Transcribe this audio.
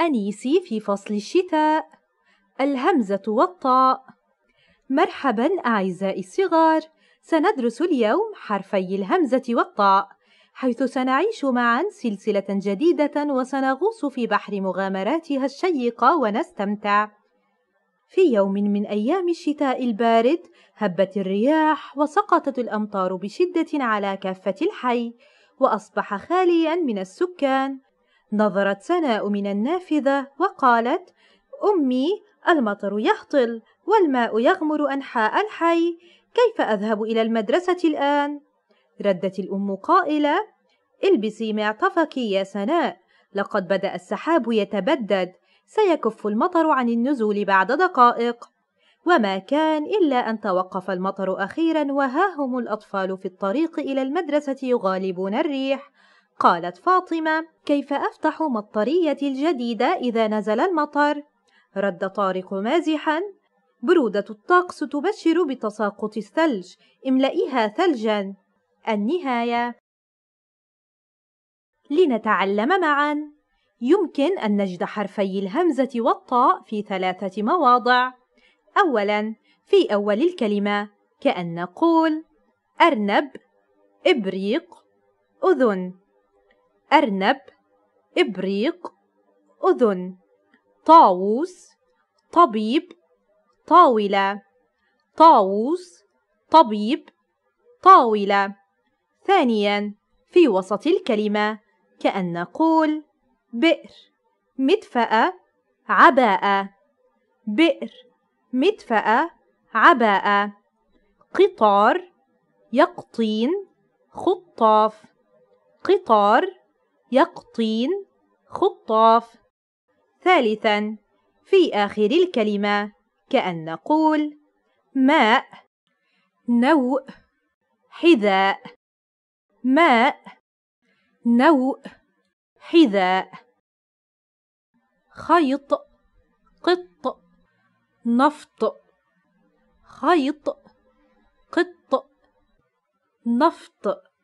أنيسي في فصل الشتاء الهمزة والطاء مرحبا أعزائي الصغار سندرس اليوم حرفي الهمزة والطاء حيث سنعيش معا سلسلة جديدة وسنغوص في بحر مغامراتها الشيقة ونستمتع في يوم من أيام الشتاء البارد هبت الرياح وسقطت الأمطار بشدة على كافة الحي وأصبح خاليا من السكان نظرت سناء من النافذة وقالت: أمي المطر يهطل والماء يغمر أنحاء الحي، كيف أذهب إلى المدرسة الآن؟ ردت الأم قائلة: البسي معطفك يا سناء، لقد بدأ السحاب يتبدد، سيكف المطر عن النزول بعد دقائق. وما كان إلا أن توقف المطر أخيرا وها هم الأطفال في الطريق إلى المدرسة يغالبون الريح قالت فاطمة: كيف أفتح مطريتي الجديدة إذا نزل المطر؟ رد طارق مازحًا: برودة الطقس تبشر بتساقط الثلج، املئها ثلجًا. النهاية. لنتعلم معًا. يمكن أن نجد حرفي الهمزة والطاء في ثلاثة مواضع. أولًا، في أول الكلمة، كأن نقول: أرنب، إبريق، أذن. أرنب إبريق أذن طاووس طبيب طاولة طاووس طبيب طاولة ثانيا في وسط الكلمة كأن نقول بئر مدفأة عباءة بئر مدفأة عباءة قطار يقطين خطاف قطار يقطين خطاف ثالثا في آخر الكلمة كأن نقول ماء نوء حذاء ماء نوء حذاء خيط قط نفط خيط قط نفط